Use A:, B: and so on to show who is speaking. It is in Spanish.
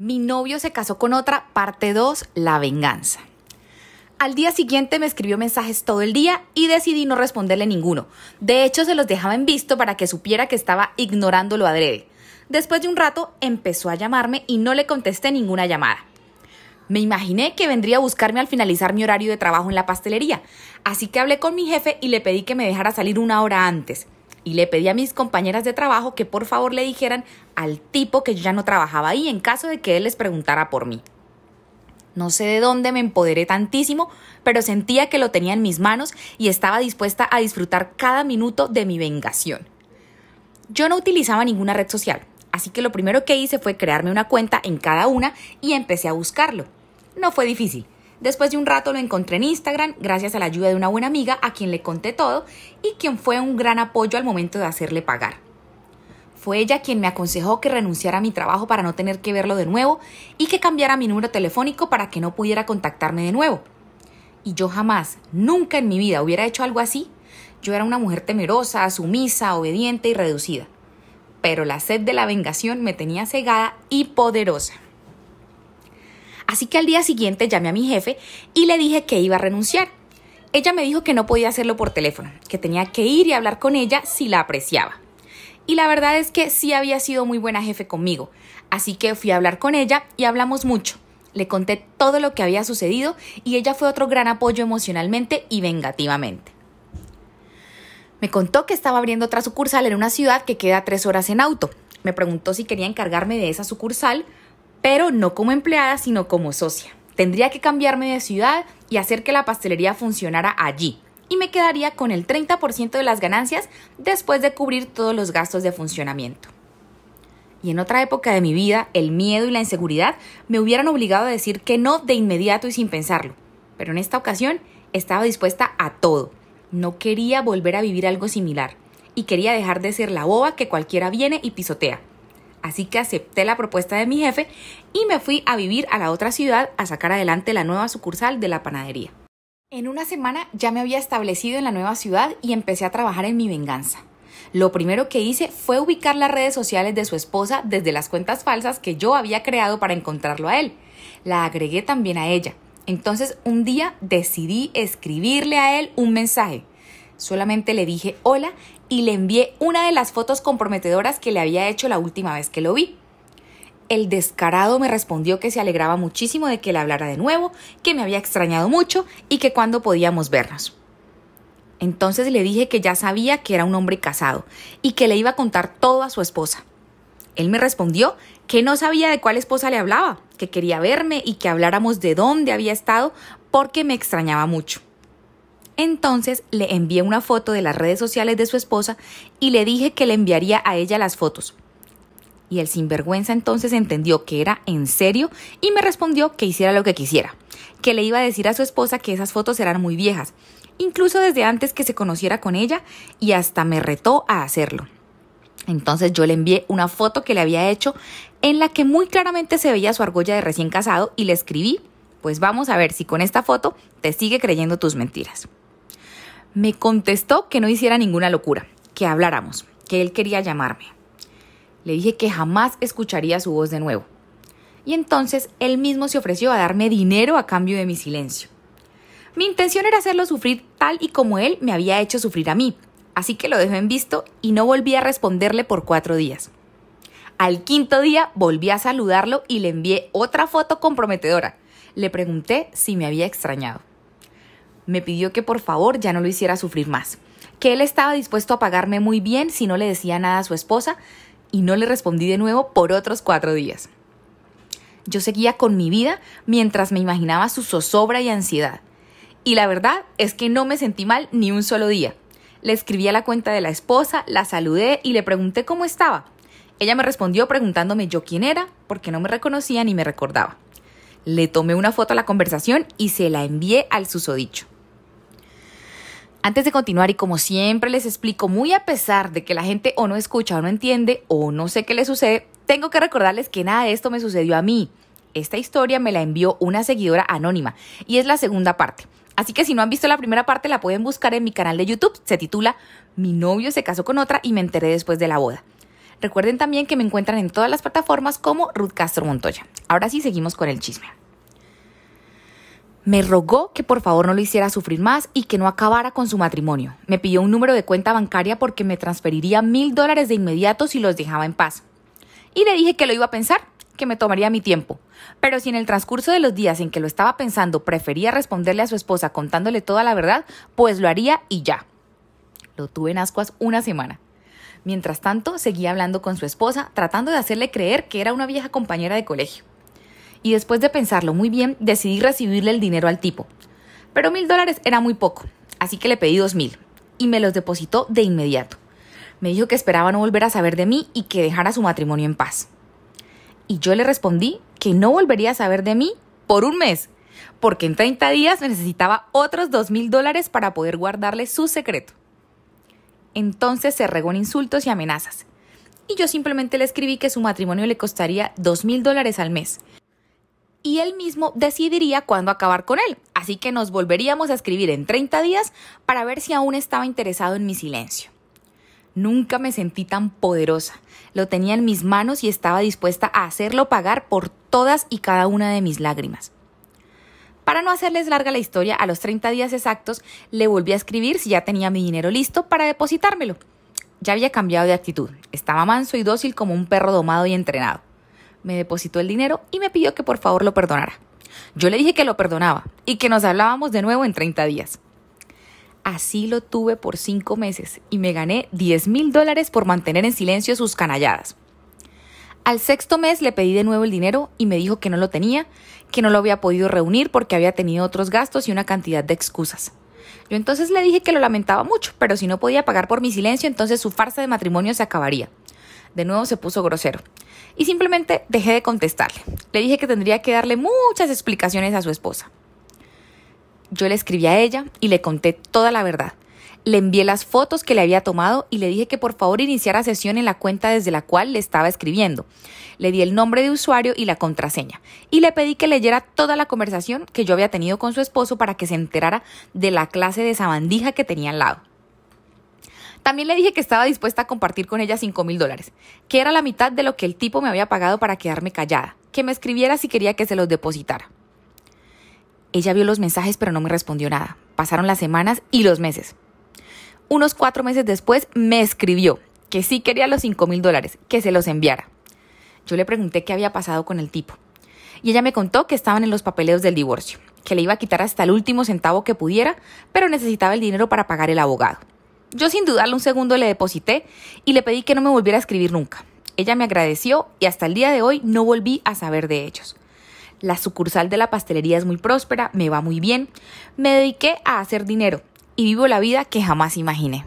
A: Mi novio se casó con otra, parte 2, la venganza. Al día siguiente me escribió mensajes todo el día y decidí no responderle ninguno. De hecho, se los dejaba en visto para que supiera que estaba ignorándolo adrede. Después de un rato empezó a llamarme y no le contesté ninguna llamada. Me imaginé que vendría a buscarme al finalizar mi horario de trabajo en la pastelería, así que hablé con mi jefe y le pedí que me dejara salir una hora antes y le pedí a mis compañeras de trabajo que por favor le dijeran al tipo que yo ya no trabajaba ahí en caso de que él les preguntara por mí. No sé de dónde me empoderé tantísimo, pero sentía que lo tenía en mis manos y estaba dispuesta a disfrutar cada minuto de mi vengación. Yo no utilizaba ninguna red social, así que lo primero que hice fue crearme una cuenta en cada una y empecé a buscarlo. No fue difícil. Después de un rato lo encontré en Instagram gracias a la ayuda de una buena amiga a quien le conté todo y quien fue un gran apoyo al momento de hacerle pagar. Fue ella quien me aconsejó que renunciara a mi trabajo para no tener que verlo de nuevo y que cambiara mi número telefónico para que no pudiera contactarme de nuevo. Y yo jamás, nunca en mi vida hubiera hecho algo así. Yo era una mujer temerosa, sumisa, obediente y reducida. Pero la sed de la vengación me tenía cegada y poderosa. Así que al día siguiente llamé a mi jefe y le dije que iba a renunciar. Ella me dijo que no podía hacerlo por teléfono, que tenía que ir y hablar con ella si la apreciaba. Y la verdad es que sí había sido muy buena jefe conmigo, así que fui a hablar con ella y hablamos mucho. Le conté todo lo que había sucedido y ella fue otro gran apoyo emocionalmente y vengativamente. Me contó que estaba abriendo otra sucursal en una ciudad que queda tres horas en auto. Me preguntó si quería encargarme de esa sucursal, pero no como empleada, sino como socia. Tendría que cambiarme de ciudad y hacer que la pastelería funcionara allí. Y me quedaría con el 30% de las ganancias después de cubrir todos los gastos de funcionamiento. Y en otra época de mi vida, el miedo y la inseguridad me hubieran obligado a decir que no de inmediato y sin pensarlo. Pero en esta ocasión estaba dispuesta a todo. No quería volver a vivir algo similar. Y quería dejar de ser la boba que cualquiera viene y pisotea así que acepté la propuesta de mi jefe y me fui a vivir a la otra ciudad a sacar adelante la nueva sucursal de la panadería. En una semana ya me había establecido en la nueva ciudad y empecé a trabajar en mi venganza. Lo primero que hice fue ubicar las redes sociales de su esposa desde las cuentas falsas que yo había creado para encontrarlo a él. La agregué también a ella. Entonces un día decidí escribirle a él un mensaje. Solamente le dije hola y le envié una de las fotos comprometedoras que le había hecho la última vez que lo vi. El descarado me respondió que se alegraba muchísimo de que le hablara de nuevo, que me había extrañado mucho y que cuando podíamos vernos. Entonces le dije que ya sabía que era un hombre casado y que le iba a contar todo a su esposa. Él me respondió que no sabía de cuál esposa le hablaba, que quería verme y que habláramos de dónde había estado porque me extrañaba mucho. Entonces le envié una foto de las redes sociales de su esposa y le dije que le enviaría a ella las fotos. Y el sinvergüenza entonces entendió que era en serio y me respondió que hiciera lo que quisiera, que le iba a decir a su esposa que esas fotos eran muy viejas, incluso desde antes que se conociera con ella y hasta me retó a hacerlo. Entonces yo le envié una foto que le había hecho en la que muy claramente se veía su argolla de recién casado y le escribí, pues vamos a ver si con esta foto te sigue creyendo tus mentiras me contestó que no hiciera ninguna locura, que habláramos, que él quería llamarme. Le dije que jamás escucharía su voz de nuevo. Y entonces él mismo se ofreció a darme dinero a cambio de mi silencio. Mi intención era hacerlo sufrir tal y como él me había hecho sufrir a mí, así que lo dejé en visto y no volví a responderle por cuatro días. Al quinto día volví a saludarlo y le envié otra foto comprometedora. Le pregunté si me había extrañado. Me pidió que por favor ya no lo hiciera sufrir más, que él estaba dispuesto a pagarme muy bien si no le decía nada a su esposa y no le respondí de nuevo por otros cuatro días. Yo seguía con mi vida mientras me imaginaba su zozobra y ansiedad. Y la verdad es que no me sentí mal ni un solo día. Le escribí a la cuenta de la esposa, la saludé y le pregunté cómo estaba. Ella me respondió preguntándome yo quién era, porque no me reconocía ni me recordaba. Le tomé una foto a la conversación y se la envié al susodicho. Antes de continuar y como siempre les explico, muy a pesar de que la gente o no escucha o no entiende o no sé qué le sucede, tengo que recordarles que nada de esto me sucedió a mí. Esta historia me la envió una seguidora anónima y es la segunda parte. Así que si no han visto la primera parte la pueden buscar en mi canal de YouTube, se titula Mi novio se casó con otra y me enteré después de la boda. Recuerden también que me encuentran en todas las plataformas como Ruth Castro Montoya. Ahora sí, seguimos con el chisme. Me rogó que por favor no lo hiciera sufrir más y que no acabara con su matrimonio. Me pidió un número de cuenta bancaria porque me transferiría mil dólares de inmediato si los dejaba en paz. Y le dije que lo iba a pensar, que me tomaría mi tiempo. Pero si en el transcurso de los días en que lo estaba pensando prefería responderle a su esposa contándole toda la verdad, pues lo haría y ya. Lo tuve en ascuas una semana. Mientras tanto, seguía hablando con su esposa, tratando de hacerle creer que era una vieja compañera de colegio y después de pensarlo muy bien decidí recibirle el dinero al tipo. Pero mil dólares era muy poco, así que le pedí dos mil y me los depositó de inmediato. Me dijo que esperaba no volver a saber de mí y que dejara su matrimonio en paz. Y yo le respondí que no volvería a saber de mí por un mes, porque en 30 días necesitaba otros dos mil dólares para poder guardarle su secreto. Entonces se regó en insultos y amenazas. Y yo simplemente le escribí que su matrimonio le costaría dos mil dólares al mes, y él mismo decidiría cuándo acabar con él. Así que nos volveríamos a escribir en 30 días para ver si aún estaba interesado en mi silencio. Nunca me sentí tan poderosa. Lo tenía en mis manos y estaba dispuesta a hacerlo pagar por todas y cada una de mis lágrimas. Para no hacerles larga la historia, a los 30 días exactos le volví a escribir si ya tenía mi dinero listo para depositármelo. Ya había cambiado de actitud. Estaba manso y dócil como un perro domado y entrenado me depositó el dinero y me pidió que por favor lo perdonara. Yo le dije que lo perdonaba y que nos hablábamos de nuevo en 30 días. Así lo tuve por cinco meses y me gané 10 mil dólares por mantener en silencio sus canalladas. Al sexto mes le pedí de nuevo el dinero y me dijo que no lo tenía, que no lo había podido reunir porque había tenido otros gastos y una cantidad de excusas. Yo entonces le dije que lo lamentaba mucho, pero si no podía pagar por mi silencio, entonces su farsa de matrimonio se acabaría. De nuevo se puso grosero y simplemente dejé de contestarle. Le dije que tendría que darle muchas explicaciones a su esposa. Yo le escribí a ella y le conté toda la verdad. Le envié las fotos que le había tomado y le dije que por favor iniciara sesión en la cuenta desde la cual le estaba escribiendo. Le di el nombre de usuario y la contraseña. Y le pedí que leyera toda la conversación que yo había tenido con su esposo para que se enterara de la clase de sabandija que tenía al lado. También le dije que estaba dispuesta a compartir con ella 5 mil dólares, que era la mitad de lo que el tipo me había pagado para quedarme callada, que me escribiera si quería que se los depositara. Ella vio los mensajes pero no me respondió nada. Pasaron las semanas y los meses. Unos cuatro meses después me escribió que sí quería los 5 mil dólares, que se los enviara. Yo le pregunté qué había pasado con el tipo. Y ella me contó que estaban en los papeleos del divorcio, que le iba a quitar hasta el último centavo que pudiera, pero necesitaba el dinero para pagar el abogado. Yo sin dudarlo un segundo le deposité y le pedí que no me volviera a escribir nunca. Ella me agradeció y hasta el día de hoy no volví a saber de ellos. La sucursal de la pastelería es muy próspera, me va muy bien. Me dediqué a hacer dinero y vivo la vida que jamás imaginé.